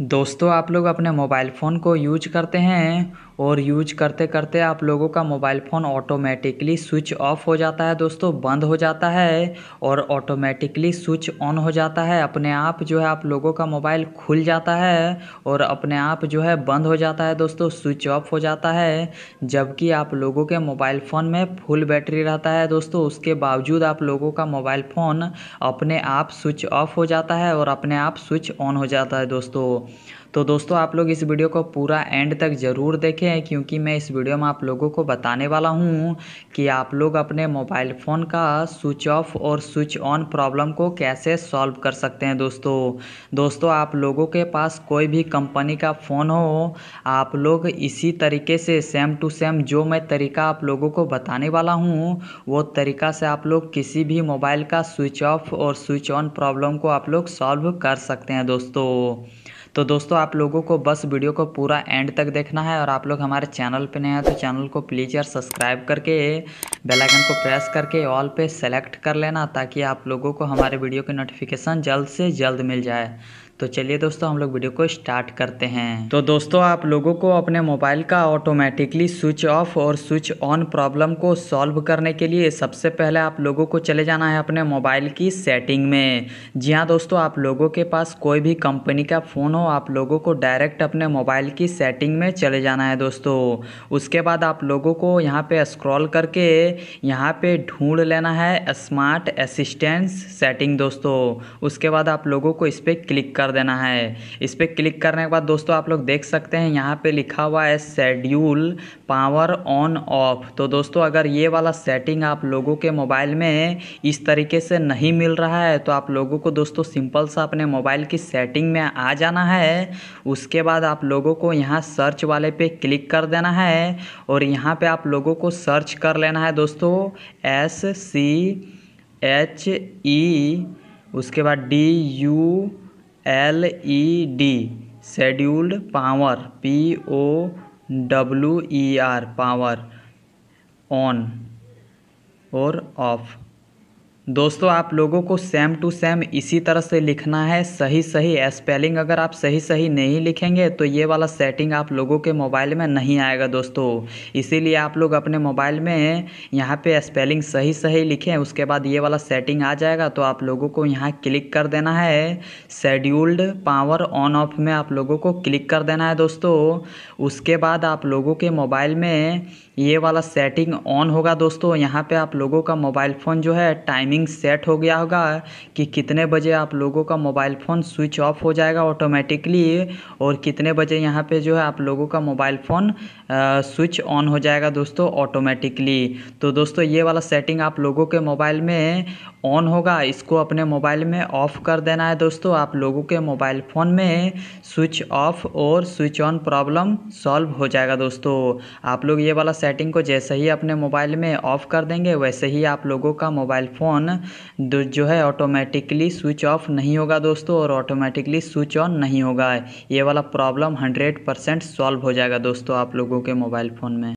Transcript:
दोस्तों आप लोग अपने मोबाइल फ़ोन को यूज करते हैं और यूज करते करते आप लोगों का mobile phone automatically switch off हो जाता है दोस्तों बंद हो जाता है और ऑटोमेटिकली स्विच ऑन हो जाता है अपने आप जो है आप लोगों का मोबाइल खुल जाता है और अपने आप जो है बंद हो जाता है दोस्तों स्विच ऑफ हो जाता है जबकि आप लोगों के मोबाइल फ़ोन में फुल बैटरी रहता है दोस्तों उसके बावजूद आप लोगों का मोबाइल फ़ोन अपने आप स्विच ऑफ हो जाता है और अपने आप स्विच ऑन हो जाता है दोस्तों तो दोस्तों आप लोग इस वीडियो को पूरा एंड तक ज़रूर देखें क्योंकि मैं इस वीडियो में आप लोगों को बताने वाला हूँ कि आप लोग अपने मोबाइल फ़ोन का स्विच ऑफ और स्विच ऑन प्रॉब्लम को कैसे सॉल्व कर सकते हैं दोस्तों दोस्तों आप लोगों के पास कोई भी कंपनी का फ़ोन हो आप लोग इसी तरीके से सेम टू सेम जो मैं तरीका आप लोगों को बताने वाला हूँ वो तरीका से आप लोग किसी भी मोबाइल का स्विच ऑफ और स्विच ऑन प्रॉब्लम को आप लोग सॉल्व कर सकते हैं दोस्तों तो दोस्तों आप लोगों को बस वीडियो को पूरा एंड तक देखना है और आप लोग हमारे चैनल पर नए हैं तो चैनल को प्लीज़ यार सब्सक्राइब करके बेलाइकन को प्रेस करके ऑल पे सेलेक्ट कर लेना ताकि आप लोगों को हमारे वीडियो की नोटिफिकेशन जल्द से जल्द मिल जाए तो चलिए दोस्तों हम लोग वीडियो को स्टार्ट करते हैं तो दोस्तों आप लोगों को अपने मोबाइल का ऑटोमेटिकली स्विच ऑफ और स्विच ऑन प्रॉब्लम को सॉल्व करने के लिए सबसे पहले आप लोगों को चले जाना है अपने मोबाइल की सेटिंग में जी हाँ दोस्तों आप लोगों के पास कोई भी कंपनी का फ़ोन हो आप लोगों को डायरेक्ट अपने मोबाइल की सेटिंग में चले जाना है दोस्तों उसके बाद आप लोगों को यहाँ पे स्क्रॉल करके यहाँ पे ढूंढ लेना है स्मार्ट असिस्टेंस सेटिंग दोस्तों उसके बाद आप लोगों को इस पर क्लिक कर कर देना है इस पर क्लिक करने के बाद दोस्तों आप लोग देख सकते हैं यहाँ पे लिखा हुआ है शेड्यूल पावर ऑन ऑफ तो दोस्तों अगर ये वाला सेटिंग आप लोगों के मोबाइल में इस तरीके से नहीं मिल रहा है तो आप लोगों को दोस्तों सिंपल सा अपने मोबाइल की सेटिंग में आ जाना है उसके बाद आप लोगों को यहाँ सर्च वाले पे क्लिक कर देना है और यहाँ पे आप लोगों को सर्च कर लेना है दोस्तों एस सी एच ई उसके बाद D U L E D scheduled power P O W E R power on और ऑफ दोस्तों आप लोगों को सेम टू सेम इसी तरह से लिखना है सही सही स्पेलिंग अगर आप सही सही नहीं लिखेंगे तो ये वाला सेटिंग आप लोगों के मोबाइल में नहीं आएगा दोस्तों इसीलिए आप लोग अपने मोबाइल में यहाँ पे स्पेलिंग सही सही लिखें उसके बाद ये वाला सेटिंग आ जाएगा तो आप लोगों को यहाँ क्लिक कर देना है शेड्यूल्ड पावर ऑन ऑफ में आप लोगों को क्लिक कर देना है दोस्तों उसके बाद आप लोगों के मोबाइल में ये वाला सेटिंग ऑन होगा दोस्तों यहाँ पर आप लोगों का मोबाइल फ़ोन जो है टाइमिंग टाइमिंग सेट हो गया होगा कि कितने बजे आप लोगों का मोबाइल फ़ोन स्विच ऑफ हो जाएगा ऑटोमेटिकली और कितने बजे यहाँ पे जो है आप लोगों का मोबाइल फ़ोन स्विच ऑन हो जाएगा दोस्तों ऑटोमेटिकली तो दोस्तों ये वाला सेटिंग आप लोगों के मोबाइल में ऑन होगा इसको अपने मोबाइल में ऑफ़ कर देना है दोस्तों आप लोगों के मोबाइल फ़ोन में स्विच ऑफ और स्विच ऑन प्रॉब्लम सॉल्व हो जाएगा दोस्तों आप लोग ये वाला सेटिंग को जैसे ही अपने मोबाइल में ऑफ़ कर देंगे वैसे ही आप लोगों का मोबाइल फ़ोन ऑन जो है ऑटोमेटिकली स्विच ऑफ नहीं होगा दोस्तों और ऑटोमेटिकली स्विच ऑन नहीं होगा ये वाला प्रॉब्लम हंड्रेड परसेंट सॉल्व हो जाएगा दोस्तों आप लोगों के मोबाइल फ़ोन में